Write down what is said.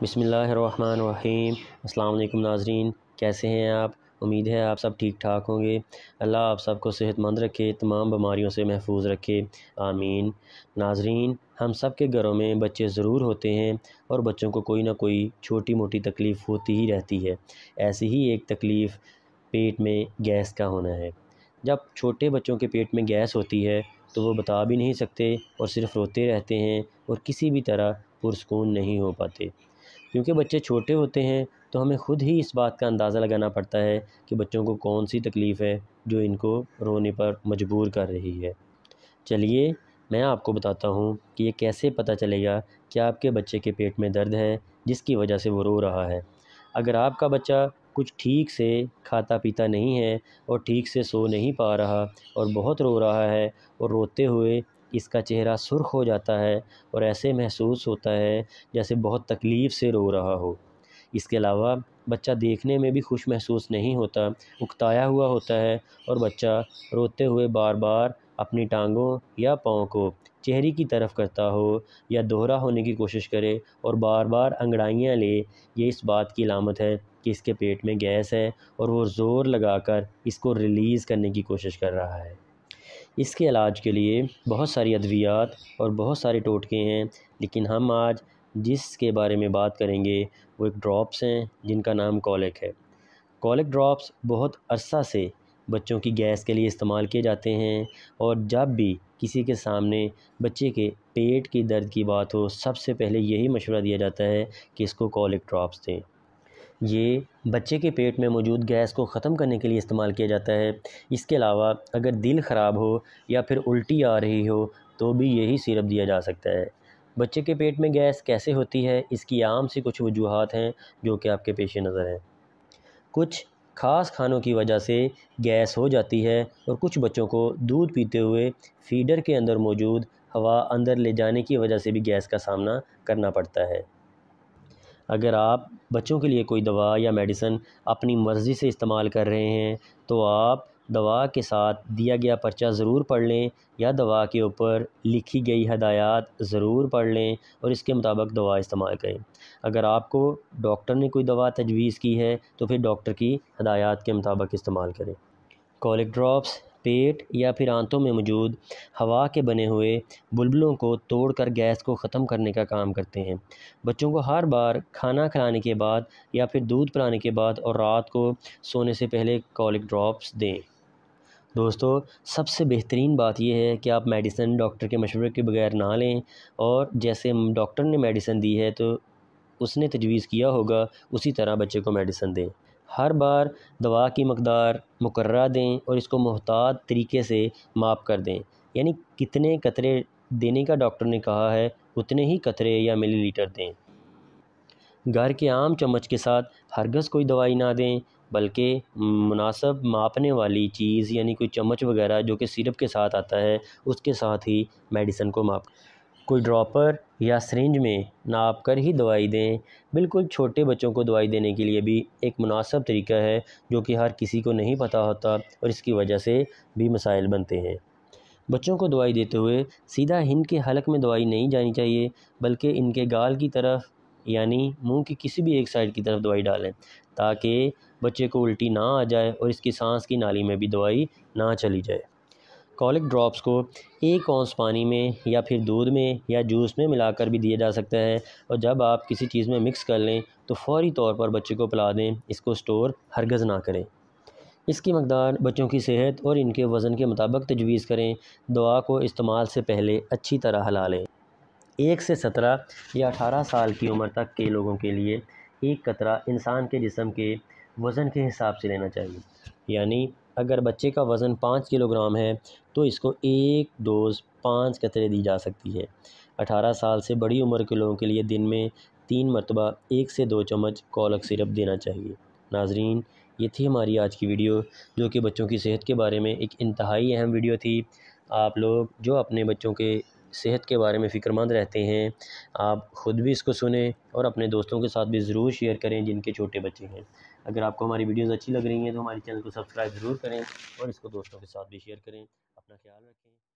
बिसमीम् अल्लाम नाजरीन कैसे हैं आप उम्मीद है आप सब ठीक ठाक होंगे अल्लाह आप सबको सेहतमंद रखे तमाम बीमारियों से महफूज रखे आमीन नाजरीन हम सब के घरों में बच्चे ज़रूर होते हैं और बच्चों को कोई ना कोई छोटी मोटी तकलीफ़ होती ही रहती है ऐसी ही एक तकलीफ़ पेट में गैस का होना है जब छोटे बच्चों के पेट में गैस होती है तो वो बता भी नहीं सकते और सिर्फ रोते रहते हैं और किसी भी तरह पुरस्कून नहीं हो पाते क्योंकि बच्चे छोटे होते हैं तो हमें ख़ुद ही इस बात का अंदाज़ा लगाना पड़ता है कि बच्चों को कौन सी तकलीफ़ है जो इनको रोने पर मजबूर कर रही है चलिए मैं आपको बताता हूँ कि ये कैसे पता चलेगा कि आपके बच्चे के पेट में दर्द है जिसकी वजह से वो रो रहा है अगर आपका बच्चा कुछ ठीक से खाता पीता नहीं है और ठीक से सो नहीं पा रहा और बहुत रो रहा है और रोते हुए इसका चेहरा सुर्ख हो जाता है और ऐसे महसूस होता है जैसे बहुत तकलीफ़ से रो रहा हो इसके अलावा बच्चा देखने में भी खुश महसूस नहीं होता उकताया हुआ होता है और बच्चा रोते हुए बार बार अपनी टांगों या पाँव को चेहरे की तरफ करता हो या दोहरा होने की कोशिश करे और बार बार अंगड़ाइयाँ ले ये इस बात की लामत है कि इसके पेट में गैस है और वो ज़ोर लगाकर इसको रिलीज़ करने की कोशिश कर रहा है इसके इलाज के लिए बहुत सारी अद्वियात और बहुत सारे टोटके हैं लेकिन हम आज जिसके बारे में बात करेंगे वो एक ड्रॉप्स हैं जिनका नाम कॉलिक है कॉलिक ड्रॉप्स बहुत अरसा से बच्चों की गैस के लिए इस्तेमाल किए जाते हैं और जब भी किसी के सामने बच्चे के पेट की दर्द की बात हो सबसे पहले यही मशवरा दिया जाता है कि इसको कॉलिक ड्रॉप्स दें ये बच्चे के पेट में मौजूद गैस को ख़त्म करने के लिए इस्तेमाल किया जाता है इसके अलावा अगर दिल ख़राब हो या फिर उल्टी आ रही हो तो भी यही सिरप दिया जा सकता है बच्चे के पेट में गैस कैसे होती है इसकी आम सी कुछ वजूहत हैं जो कि आपके पेश नज़र हैं कुछ ख़ास खानों की वजह से गैस हो जाती है और कुछ बच्चों को दूध पीते हुए फीडर के अंदर मौजूद हवा अंदर ले जाने की वजह से भी गैस का सामना करना पड़ता है अगर आप बच्चों के लिए कोई दवा या मेडिसन अपनी मर्ज़ी से इस्तेमाल कर रहे हैं तो आप दवा के साथ दिया गया पर्चा ज़रूर पढ़ लें या दवा के ऊपर लिखी गई हदायत ज़रूर पढ़ लें और इसके मुताबिक दवा इस्तेमाल करें अगर आपको डॉक्टर ने कोई दवा तजवीज़ की है तो फिर डॉक्टर की हदायत के मुताबिक इस्तेमाल करें कॉलिक ड्रॉप्स पेट या फिर आंतों में मौजूद हवा के बने हुए बुलबुलों को तोड़कर गैस को ख़त्म करने का काम करते हैं बच्चों को हर बार खाना खिलाने के बाद या फिर दूध पिलाने के बाद और रात को सोने से पहले कॉलिक ड्रॉप्स दें दोस्तों सबसे बेहतरीन बात यह है कि आप मेडिसिन डॉक्टर के मशवरे के बगैर ना लें और जैसे डॉक्टर ने मेडिसिन दी है तो उसने तजवीज़ किया होगा उसी तरह बच्चे को मेडिसिन दें हर बार दवा की मकदार मुकर दें और इसको मोहतात तरीके से माप कर दें यानी कितने कतरे देने का डॉक्टर ने कहा है उतने ही कतरे या मिलीलीटर दें घर के आम चम्मच के साथ हरगज़ कोई दवाई ना दें बल्कि मुनासब मापने वाली चीज़ यानी कोई चम्मच वगैरह जो कि सिरप के साथ आता है उसके साथ ही मेडिसन को माप कोई ड्रॉपर या सरेंज में नाप कर ही दवाई दें बिल्कुल छोटे बच्चों को दवाई देने के लिए भी एक मुनासब तरीका है जो कि हर किसी को नहीं पता होता और इसकी वजह से भी मसाइल बनते हैं बच्चों को दवाई देते हुए सीधा हिंद के हलक में दवाई नहीं जानी चाहिए बल्कि इनके गाल की तरफ यानी मुंह की किसी भी एक साइड की तरफ दवाई डालें ताकि बच्चे को उल्टी ना आ जाए और इसकी सांस की नाली में भी दवाई ना चली जाए कॉलिक ड्रॉप्स को एक औंस पानी में या फिर दूध में या जूस में मिलाकर भी दिया जा सकता है और जब आप किसी चीज़ में मिक्स कर लें तो फौरी तौर पर बच्चे को पिला दें इसको स्टोर हरगज़ ना करें इसकी मकदार बच्चों की सेहत और इनके वज़न के मुताबिक तजवीज़ करें दवा को इस्तेमाल से पहले अच्छी तरह हला लें एक से सत्रह या अठारह साल की उम्र तक के लोगों के लिए एक कतरा इंसान के जिसम के वज़न के हिसाब से लेना चाहिए यानी अगर बच्चे का वज़न पाँच किलोग्राम है तो इसको एक डोज़ पाँच कतरे दी जा सकती है अठारह साल से बड़ी उम्र के लोगों के लिए दिन में तीन मरतबा एक से दो चम्मच कॉलक सिरप देना चाहिए नाजरीन ये थी हमारी आज की वीडियो जो कि बच्चों की सेहत के बारे में एक इंतहाई अहम वीडियो थी आप लोग जो अपने बच्चों के सेहत के बारे में फ़िक्रमंद रहते हैं आप ख़ुद भी इसको सुने और अपने दोस्तों के साथ भी ज़रूर शेयर करें जिनके छोटे बच्चे हैं अगर आपको हमारी वीडियोज़ अच्छी लग रही हैं तो हमारे चैनल को सब्सक्राइब ज़रूर करें और इसको दोस्तों के साथ भी शेयर करें अपना ख्याल रखें